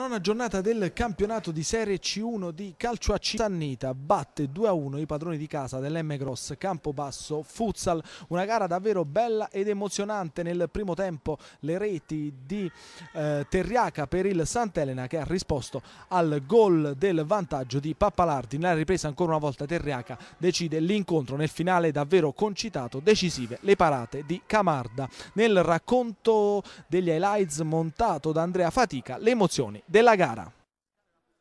Nona giornata del campionato di Serie C1 di calcio a Citannita batte 2-1 i padroni di casa dell'M Gross Campobasso Futsal, una gara davvero bella ed emozionante nel primo tempo le reti di eh, Terriaca per il Sant'Elena che ha risposto al gol del vantaggio di Pappalardi, nella ripresa ancora una volta Terriaca decide l'incontro nel finale davvero concitato, decisive le parate di Camarda. Nel racconto degli highlights montato da Andrea Fatica le emozioni della gara.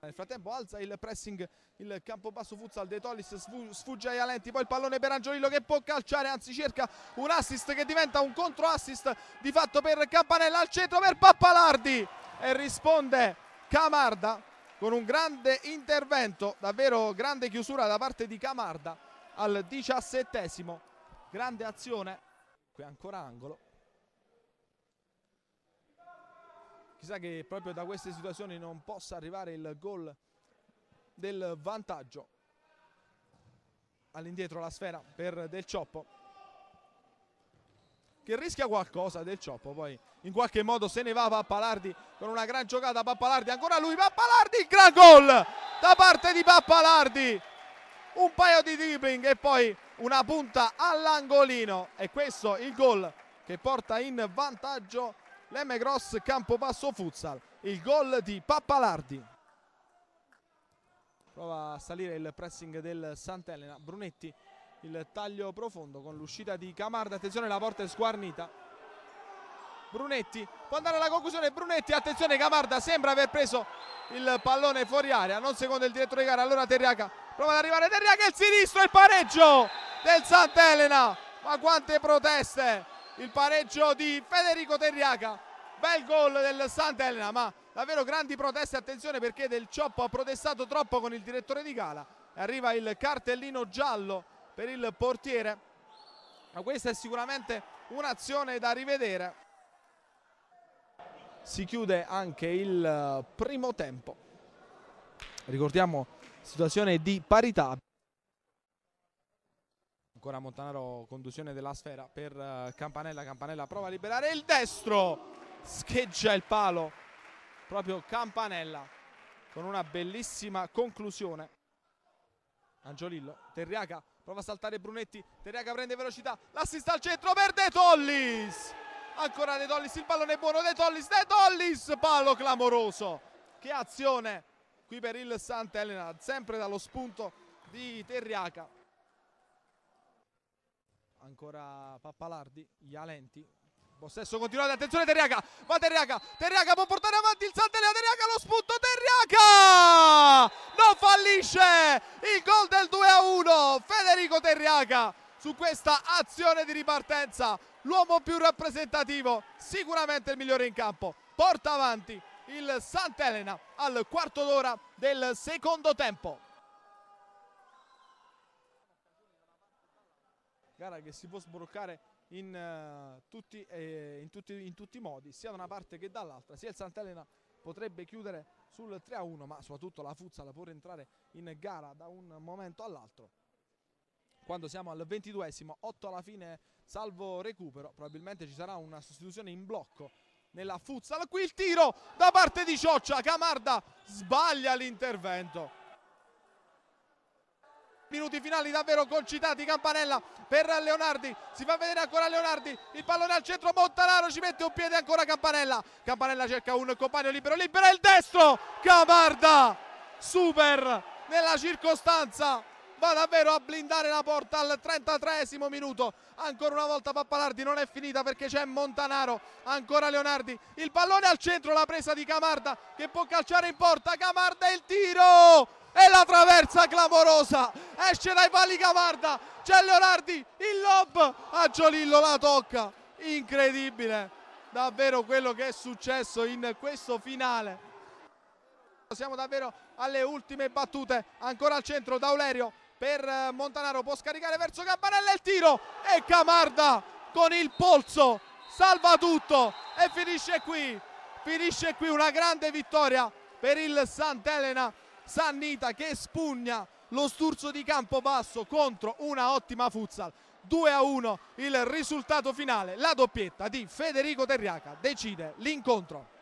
Nel frattempo alza il pressing il campo basso futsal dei Tollis, sfugge ai alenti, poi il pallone per Angiolillo che può calciare, anzi cerca un assist che diventa un contro assist di fatto per Campanella al centro per Pappalardi e risponde Camarda con un grande intervento, davvero grande chiusura da parte di Camarda al diciassettesimo, grande azione, qui ancora angolo, chissà che proprio da queste situazioni non possa arrivare il gol del vantaggio all'indietro la sfera per Del Cioppo che rischia qualcosa Del Cioppo poi in qualche modo se ne va Pappalardi con una gran giocata Pappalardi ancora lui Pappalardi gran gol da parte di Pappalardi un paio di dribbling e poi una punta all'angolino e questo il gol che porta in vantaggio l'M Cross, campo Campobasso Futsal, il gol di Pappalardi. Prova a salire il pressing del Sant'Elena, Brunetti il taglio profondo con l'uscita di Camarda, attenzione la porta è squarnita Brunetti può andare alla conclusione, Brunetti, attenzione Camarda sembra aver preso il pallone fuori area, non secondo il direttore di gara, allora Terriaca prova ad arrivare Terriaca, il sinistro, il pareggio del Sant'Elena, ma quante proteste! il pareggio di Federico Terriaca bel gol del Sant'Elena ma davvero grandi proteste attenzione perché Del Cioppo ha protestato troppo con il direttore di gala arriva il cartellino giallo per il portiere ma questa è sicuramente un'azione da rivedere si chiude anche il eh, primo tempo ricordiamo situazione di parità ancora Montanaro conduzione della sfera per eh, Campanella Campanella prova a liberare il destro scheggia il palo proprio Campanella con una bellissima conclusione Angiolillo Terriaca prova a saltare Brunetti Terriaca prende velocità l'assist al centro per De Tollis ancora De Tollis il pallone è buono De Tollis De Tollis palo clamoroso che azione qui per il Sant'Elena sempre dallo spunto di Terriaca ancora Pappalardi, Ialenti, possesso continuato, attenzione Terriaca, va Terriaca, Terriaca può portare avanti il saltello, Terriaca lo spunto, Terriaca! Non fallisce il gol del 2-1, Federico Terriaca su questa azione di ripartenza, l'uomo più rappresentativo, sicuramente il migliore in campo, porta avanti il Sant'Elena al quarto d'ora del secondo tempo. gara che si può sbroccare in, uh, tutti, eh, in, tutti, in, tutti, i modi, sia da una parte che dall'altra, sia il Sant'Elena potrebbe chiudere sul 3-1, ma soprattutto la Fuzzala può rientrare in gara da un momento all'altro. Quando siamo al 22esimo, 8 alla fine, salvo recupero, probabilmente ci sarà una sostituzione in blocco nella Fuzzala. Qui il tiro da parte di Cioccia, Camarda sbaglia l'intervento minuti finali davvero concitati Campanella per Leonardi si fa vedere ancora Leonardi il pallone al centro Montanaro ci mette un piede ancora Campanella Campanella cerca un compagno libero libera il destro Camarda super nella circostanza va davvero a blindare la porta al 33 esimo minuto ancora una volta Pappalardi non è finita perché c'è Montanaro ancora Leonardi il pallone al centro la presa di Camarda che può calciare in porta Camarda il tiro e la traversa clamorosa esce dai pali Camarda c'è Leonardi il lob a Giolillo la tocca incredibile davvero quello che è successo in questo finale siamo davvero alle ultime battute ancora al centro Daulerio per eh, Montanaro può scaricare verso Campanella il tiro e Camarda con il polso salva tutto e finisce qui finisce qui una grande vittoria per il Sant'Elena Sannita che spugna lo sturzo di campo basso contro una ottima futsal 2 a 1 il risultato finale la doppietta di Federico Terriaca decide l'incontro